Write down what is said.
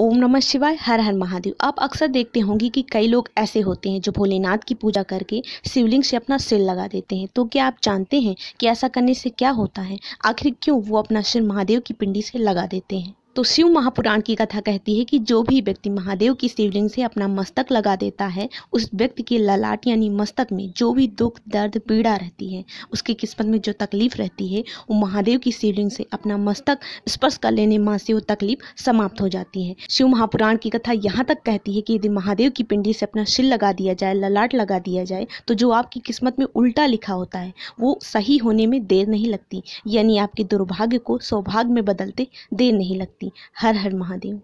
ओम नमः शिवाय हर हर महादेव आप अक्सर देखते होंगे कि कई लोग ऐसे होते हैं जो भोलेनाथ की पूजा करके शिवलिंग से अपना सिर लगा देते हैं तो क्या आप जानते हैं कि ऐसा करने से क्या होता है आखिर क्यों वो अपना सिर महादेव की पिंडी से लगा देते हैं तो शिव महापुराण की कथा कहती है कि जो भी व्यक्ति महादेव की शिवलिंग से अपना मस्तक लगा देता है उस व्यक्ति के ललाट यानी मस्तक में जो भी दुख दर्द पीड़ा रहती है उसकी किस्मत में जो तकलीफ रहती है वो महादेव की शिवलिंग से अपना मस्तक स्पर्श कर लेने माँ से वो तकलीफ समाप्त हो जाती है शिव महापुराण की कथा यहाँ तक कहती है कि यदि महादेव की पिंडी से अपना शिल लगा दिया जाए ललाट लगा दिया जाए तो जो आपकी किस्मत में उल्टा लिखा होता है वो सही होने में देर नहीं लगती यानी आपके दुर्भाग्य को सौभाग्य में बदलते देर नहीं लगती सकती हर हर महादेव